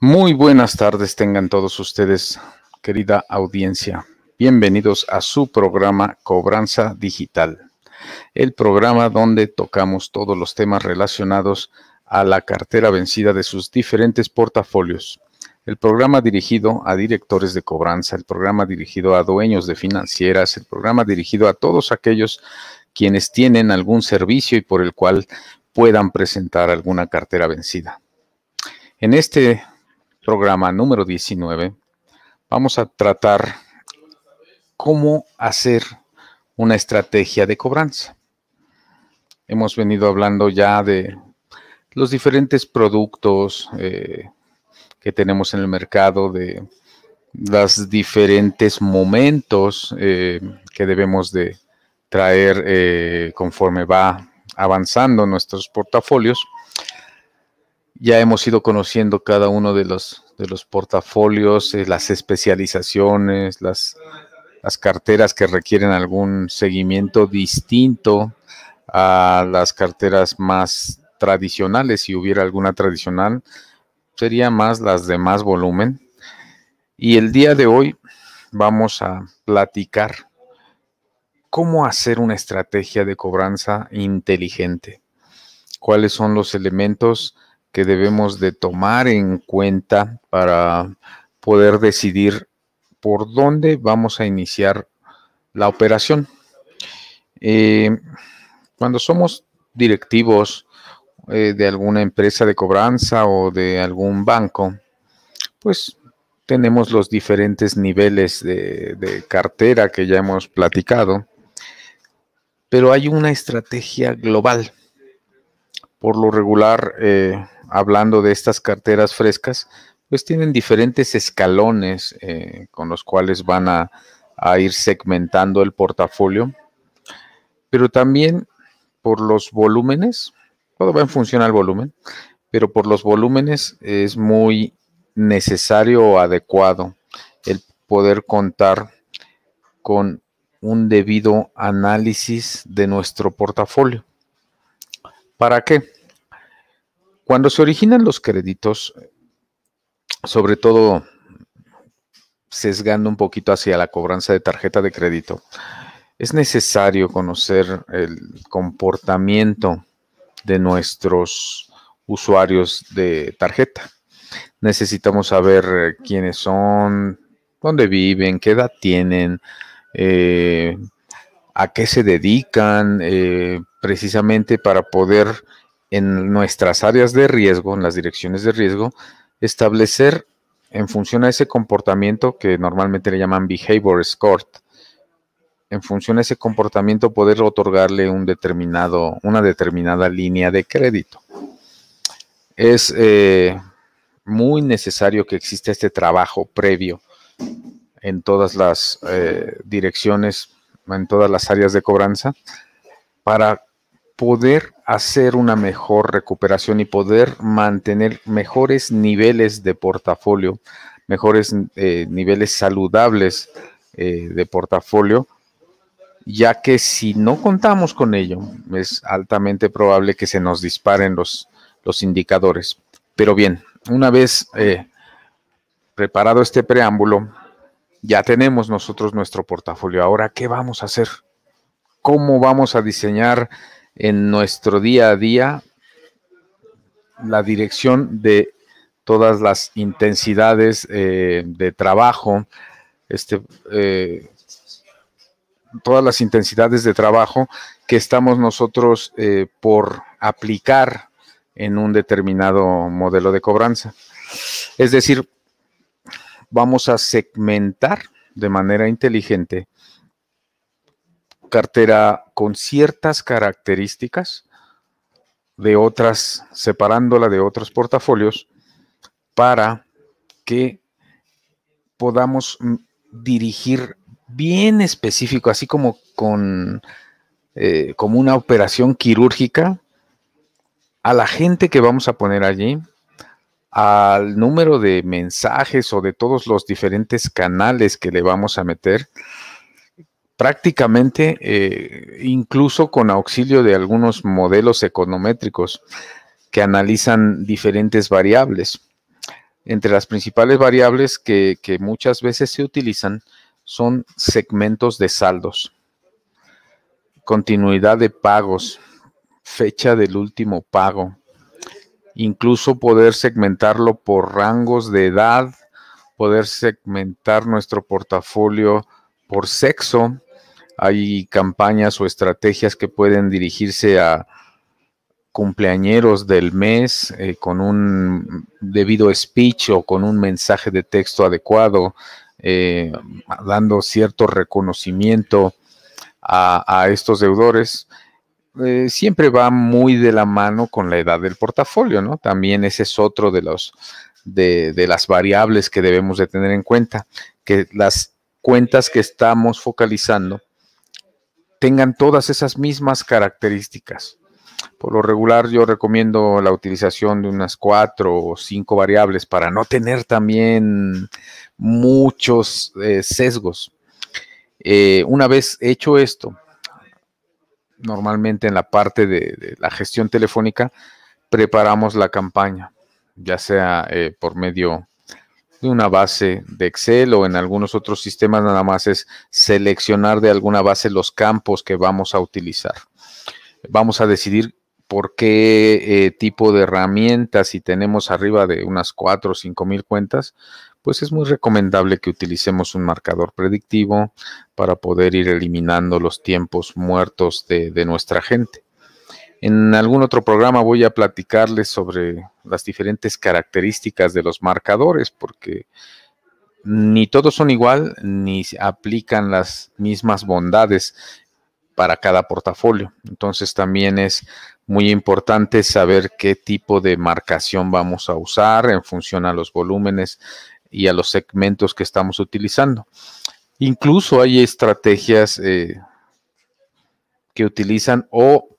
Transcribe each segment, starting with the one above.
Muy buenas tardes tengan todos ustedes, querida audiencia. Bienvenidos a su programa Cobranza Digital, el programa donde tocamos todos los temas relacionados a la cartera vencida de sus diferentes portafolios. El programa dirigido a directores de cobranza, el programa dirigido a dueños de financieras, el programa dirigido a todos aquellos quienes tienen algún servicio y por el cual puedan presentar alguna cartera vencida. En este programa número 19, vamos a tratar cómo hacer una estrategia de cobranza. Hemos venido hablando ya de los diferentes productos eh, que tenemos en el mercado, de los diferentes momentos eh, que debemos de traer eh, conforme va avanzando nuestros portafolios ya hemos ido conociendo cada uno de los, de los portafolios, eh, las especializaciones, las, las carteras que requieren algún seguimiento distinto a las carteras más tradicionales, si hubiera alguna tradicional, sería más las de más volumen. Y el día de hoy vamos a platicar cómo hacer una estrategia de cobranza inteligente, cuáles son los elementos que debemos de tomar en cuenta para poder decidir por dónde vamos a iniciar la operación. Eh, cuando somos directivos eh, de alguna empresa de cobranza o de algún banco, pues tenemos los diferentes niveles de, cartera que ya hemos platicado, pero hay una estrategia global. Por lo regular, eh, hablando de estas carteras frescas, pues tienen diferentes escalones eh, con los cuales van a, ir segmentando el portafolio, pero también por los volúmenes, todo va en función al volumen, pero por los volúmenes es muy necesario o adecuado el poder contar con un debido análisis de nuestro portafolio. ¿Para qué? Cuando se originan los créditos, sobre todo sesgando un poquito hacia la cobranza de tarjeta de crédito, es necesario conocer el comportamiento de nuestros usuarios de tarjeta. Necesitamos saber eh, quiénes son, dónde viven, qué edad tienen, eh, a qué se dedican, eh, precisamente para poder en nuestras áreas de riesgo, en las direcciones de riesgo, establecer en función a ese comportamiento que normalmente le llaman behavior score, en función a ese comportamiento poder otorgarle un determinado, una determinada línea de crédito. Es eh, muy necesario que exista este trabajo previo en todas las eh, direcciones, en todas las áreas de cobranza, para poder hacer una mejor recuperación y poder mantener mejores niveles de portafolio, mejores eh, niveles saludables eh, de portafolio, ya que si no contamos con ello, es altamente probable que se nos disparen los, los indicadores. Pero bien, una vez eh, preparado este preámbulo, ya tenemos nosotros nuestro portafolio. Ahora, ¿qué vamos a hacer? ¿Cómo vamos a diseñar en nuestro día a día la dirección de todas las intensidades eh, de trabajo, este, eh, todas las intensidades de trabajo que estamos nosotros eh, por aplicar en un determinado modelo de cobranza. Es decir, vamos a segmentar de manera inteligente cartera con ciertas características de otras, separándola de otros portafolios para que podamos dirigir bien específico, así como con eh, como una operación quirúrgica a la gente que vamos a poner allí, al número de mensajes o de todos los diferentes canales que le vamos a meter, prácticamente eh, incluso con auxilio de algunos modelos econométricos que analizan diferentes variables. Entre las principales variables que muchas veces se utilizan son segmentos de saldos, continuidad de pagos, fecha del último pago, incluso poder segmentarlo por rangos de edad, poder segmentar nuestro portafolio por sexo, hay campañas o estrategias que pueden dirigirse a cumpleañeros del mes eh, con un debido speech o con un mensaje de texto adecuado, eh, dando cierto reconocimiento a, estos deudores. Eh, siempre va muy de la mano con la edad del portafolio, ¿no? También ese es otro de los de las variables que debemos de tener en cuenta, que las cuentas que estamos focalizando tengan todas esas mismas características. Por lo regular yo recomiendo la utilización de unas cuatro o cinco variables para no tener también muchos eh, sesgos. Eh, una vez hecho esto, normalmente en la parte de, la gestión telefónica, preparamos la campaña, ya sea eh, por medio una base de Excel o en algunos otros sistemas nada más es seleccionar de alguna base los campos que vamos a utilizar. Vamos a decidir por qué eh, tipo de herramientas, si tenemos arriba de unas 4 o cinco mil cuentas, pues es muy recomendable que utilicemos un marcador predictivo para poder ir eliminando los tiempos muertos de nuestra gente. En algún otro programa voy a platicarles sobre las diferentes características de los marcadores, porque ni todos son igual, ni aplican las mismas bondades para cada portafolio. Entonces también es muy importante saber qué tipo de marcación vamos a usar en función a los volúmenes y a los segmentos que estamos utilizando. Incluso hay estrategias eh, que utilizan o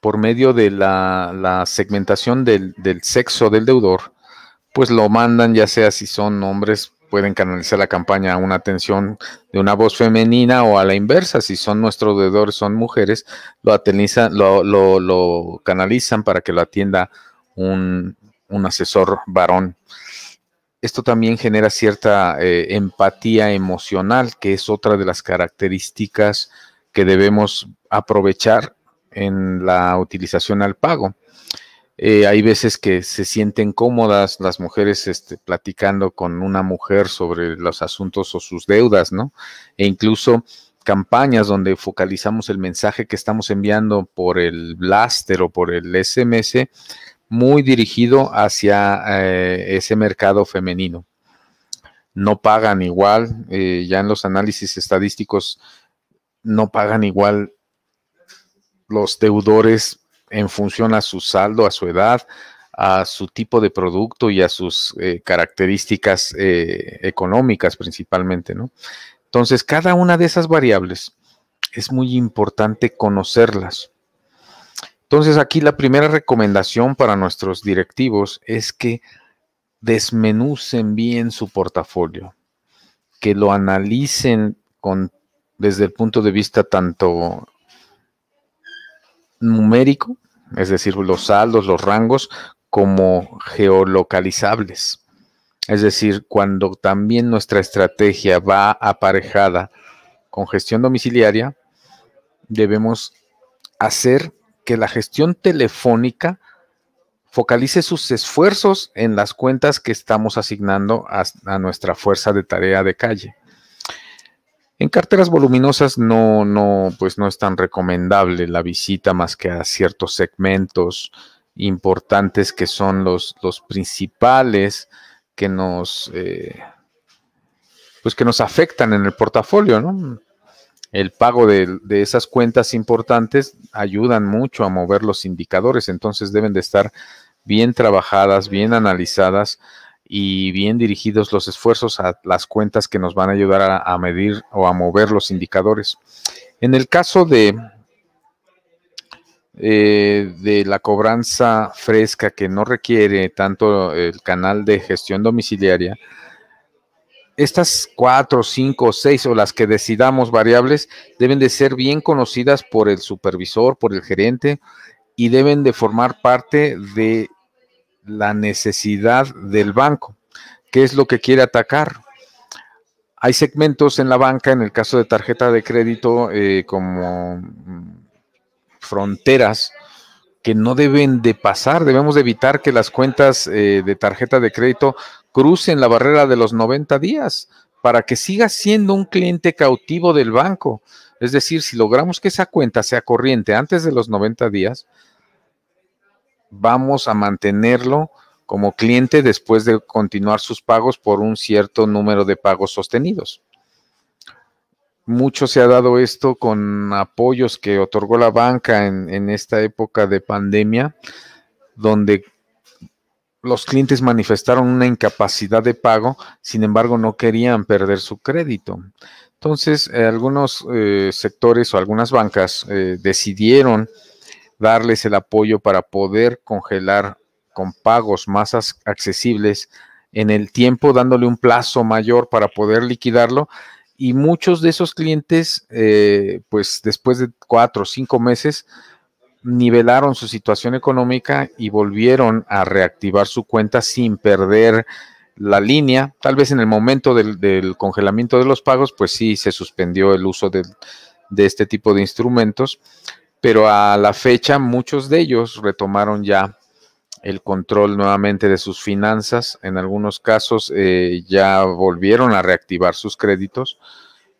por medio de la, segmentación del, sexo del deudor, pues lo mandan, ya sea si son hombres, pueden canalizar la campaña a una atención de una voz femenina o a la inversa, si son nuestros deudores, son mujeres, lo, ateniza lo, canalizan para que lo atienda un, asesor varón. Esto también genera cierta eh, empatía emocional, que es otra de las características que debemos aprovechar en la utilización al pago. Eh, hay veces que se sienten cómodas las mujeres este, platicando con una mujer sobre los asuntos o sus deudas, ¿no? E incluso campañas donde focalizamos el mensaje que estamos enviando por el blaster o por el SMS muy dirigido hacia eh, ese mercado femenino. No pagan igual, eh, ya en los análisis estadísticos no pagan igual los deudores en función a su saldo, a su edad, a su tipo de producto y a sus eh, características eh, económicas principalmente, ¿no? Entonces, cada una de esas variables es muy importante conocerlas. Entonces, aquí la primera recomendación para nuestros directivos es que desmenucen bien su portafolio, que lo analicen con, desde el punto de vista tanto numérico, es decir, los saldos, los rangos, como geolocalizables. Es decir, cuando también nuestra estrategia va aparejada con gestión domiciliaria, debemos hacer que la gestión telefónica focalice sus esfuerzos en las cuentas que estamos asignando a, a nuestra fuerza de tarea de calle. En carteras voluminosas no, no, pues no es tan recomendable la visita más que a ciertos segmentos importantes que son los, los principales que nos, eh, pues que nos afectan en el portafolio, El pago de, de, esas cuentas importantes ayudan mucho a mover los indicadores, entonces deben de estar bien trabajadas, bien analizadas y bien dirigidos los esfuerzos a las cuentas que nos van a ayudar a, medir o a mover los indicadores. En el caso de, eh, de la cobranza fresca que no requiere tanto el canal de gestión domiciliaria, estas cuatro, cinco, seis o las que decidamos variables deben de ser bien conocidas por el supervisor, por el gerente y deben de formar parte de la necesidad del banco. ¿Qué es lo que quiere atacar? Hay segmentos en la banca, en el caso de tarjeta de crédito, eh, como mm, fronteras que no deben de pasar. Debemos evitar que las cuentas eh, de tarjeta de crédito crucen la barrera de los 90 días para que siga siendo un cliente cautivo del banco. Es decir, si logramos que esa cuenta sea corriente antes de los 90 días, vamos a mantenerlo como cliente después de continuar sus pagos por un cierto número de pagos sostenidos. Mucho se ha dado esto con apoyos que otorgó la banca en, esta época de pandemia, donde los clientes manifestaron una incapacidad de pago, sin embargo no querían perder su crédito. Entonces, eh, algunos eh, sectores o algunas bancas eh, decidieron darles el apoyo para poder congelar con pagos más accesibles en el tiempo, dándole un plazo mayor para poder liquidarlo. Y muchos de esos clientes, eh, pues después de cuatro o cinco meses, nivelaron su situación económica y volvieron a reactivar su cuenta sin perder la línea. Tal vez en el momento del, congelamiento de los pagos, pues sí se suspendió el uso de este tipo de instrumentos pero a la fecha muchos de ellos retomaron ya el control nuevamente de sus finanzas, en algunos casos eh, ya volvieron a reactivar sus créditos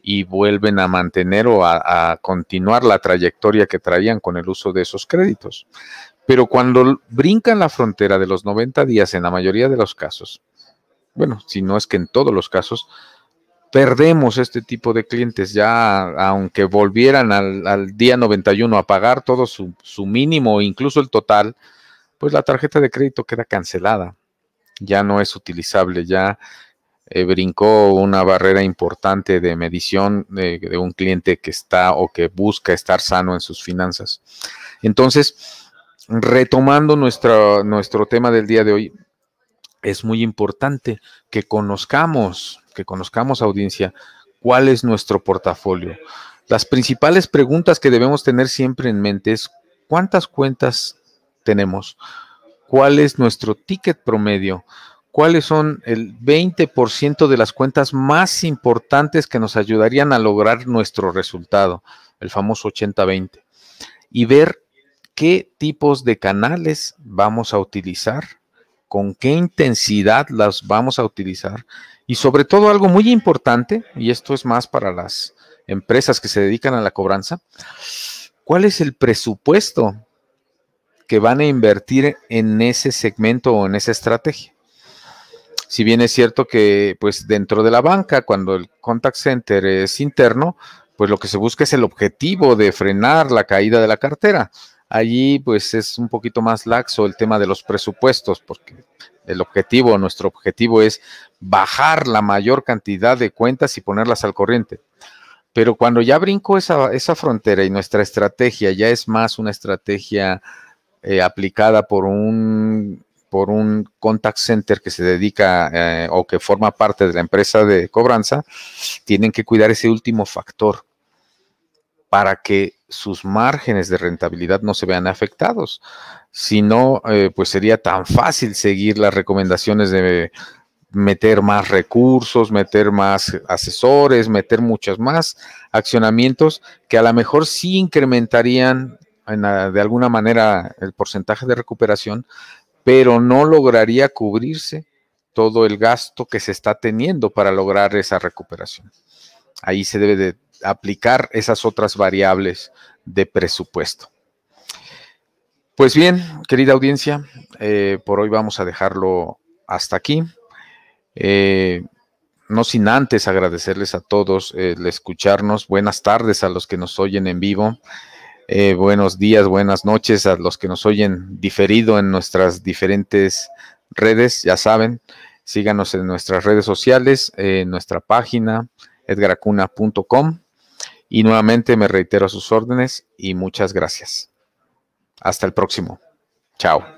y vuelven a mantener o a, a, continuar la trayectoria que traían con el uso de esos créditos. Pero cuando brincan la frontera de los 90 días, en la mayoría de los casos, bueno, si no es que en todos los casos, perdemos este tipo de clientes. Ya, aunque volvieran al, día 91 a pagar todo su, mínimo, incluso el total, pues la tarjeta de crédito queda cancelada. Ya no es utilizable, ya eh, brincó una barrera importante de medición de, un cliente que está o que busca estar sano en sus finanzas. Entonces, retomando nuestro tema del día de hoy, es muy importante que conozcamos que conozcamos audiencia, cuál es nuestro portafolio. Las principales preguntas que debemos tener siempre en mente es cuántas cuentas tenemos, cuál es nuestro ticket promedio, cuáles son el 20% de las cuentas más importantes que nos ayudarían a lograr nuestro resultado, el famoso 80-20, y ver qué tipos de canales vamos a utilizar con qué intensidad las vamos a utilizar y sobre todo algo muy importante, y esto es más para las empresas que se dedican a la cobranza, ¿cuál es el presupuesto que van a invertir en ese segmento o en esa estrategia? Si bien es cierto que pues dentro de la banca, cuando el contact center es interno, pues lo que se busca es el objetivo de frenar la caída de la cartera. Allí pues es un poquito más laxo el tema de los presupuestos, porque el objetivo, nuestro objetivo es bajar la mayor cantidad de cuentas y ponerlas al corriente. Pero cuando ya brinco esa, frontera y nuestra estrategia ya es más una estrategia eh, aplicada por un, por un contact center que se dedica eh, o que forma parte de la empresa de cobranza, tienen que cuidar ese último factor para que sus márgenes de rentabilidad no se vean afectados. Si no, eh, pues sería tan fácil seguir las recomendaciones de meter más recursos, meter más asesores, meter muchos más accionamientos que a lo mejor sí incrementarían de alguna manera el porcentaje de recuperación, pero no lograría cubrirse todo el gasto que se está teniendo para lograr esa recuperación. Ahí se debe de aplicar esas otras variables de presupuesto. Pues bien, querida audiencia, eh, por hoy vamos a dejarlo hasta aquí. Eh, no sin antes agradecerles a todos eh, el escucharnos. Buenas tardes a los que nos oyen en vivo. buenos días, buenas noches a los que nos oyen diferido en nuestras diferentes redes. Ya saben, síganos en nuestras redes sociales, en nuestra página edgaracuna.com. Y nuevamente me reitero sus órdenes y muchas gracias. Hasta el próximo. Chao.